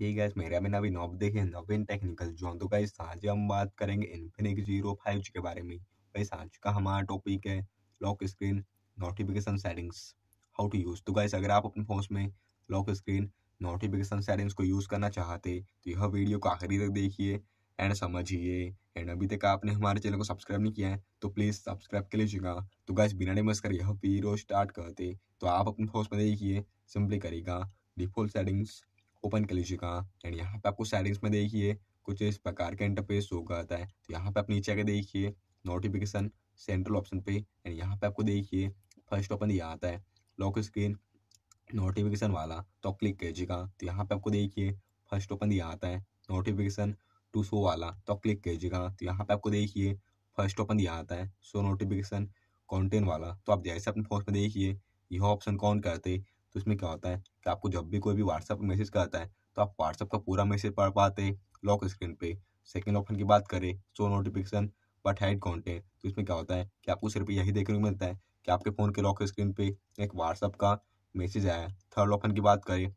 ये गैस मेरा भी नाम इनोव देखे नवीन टेक्निकल जो तो गाइस आज हम बात करेंगे इन्फिनिक जीरो फाइव के बारे में गाइस आज का हमारा टॉपिक है lock screen notification settings how to use तो गाइस अगर आप अपने फोन में लॉक स्क्रीन नोटिफिकेशन सेटिंग्स को यूज़ करना चाहते तो यह वीडियो को आखिरी तक देखिए एंड समझिए एंड अभी तक आपने हमारे चैनल को सब्सक्राइब नहीं किया है तो प्लीज़ सब्सक्राइब कर लीजिएगा तो गाइस बिना डिमस कर यह वीडियो स्टार्ट करते तो आप अपने फोन में देखिए सिंपली करेगा डिफॉल्ट सेटिंग्स ओपन कर लीजिएगा एंड यहाँ पे आपको सेटिंग्स में देखिए कुछ इस प्रकार का इंटरफेस शो करता है तो यहाँ पे आप नीचे आगे देखिए नोटिफिकेशन सेंट्रल ऑप्शन पे एंड यहाँ पे आपको देखिए फर्स्ट ऑप्शन दिया आता है लॉक स्क्रीन नोटिफिकेशन वाला तो क्लिक कीजिएगा तो यहाँ पे आपको देखिए फर्स्ट ओपन दिया आता है नोटिफिकेशन टू शो वाला तो क्लिक कीजिएगा तो यहाँ पे आपको देखिए फर्स्ट ओपन दिया आता है शो नोटिफिकेशन कॉन्टेंट वाला तो आप जैसे अपने फोन में देखिए यह ऑप्शन कौन करते तो इसमें क्या होता है कि आपको जब भी कोई भी व्हाट्सअप मैसेज करता है तो आप व्हाट्सअप का पूरा मैसेज पढ़ पाते हैं लॉक स्क्रीन पे सेकेंड ऑप्शन की बात करें show notification but hide content तो इसमें क्या होता है कि आपको सिर्फ यही देखने को मिलता है कि आपके फ़ोन के लॉक स्क्रीन पे एक व्हाट्सअप का मैसेज आया है थर्ड ऑप्शन की बात करें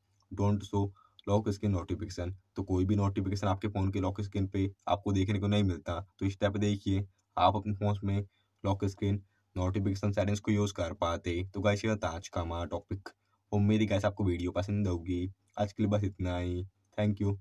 don't show lock screen notification तो कोई भी नोटिफिकेशन आपके फ़ोन के लॉक स्क्रीन पे आपको देखने को नहीं मिलता तो इस टाइप देखिए आप अपने फोन में लॉक स्क्रीन नोटिफिकेशन सेटिंग्स को यूज़ कर पाते तो गाइस ये था आज का हमारा टॉपिक उम्मीद है कैसे आपको वीडियो पसंद होगी आज के लिए बस इतना ही थैंक यू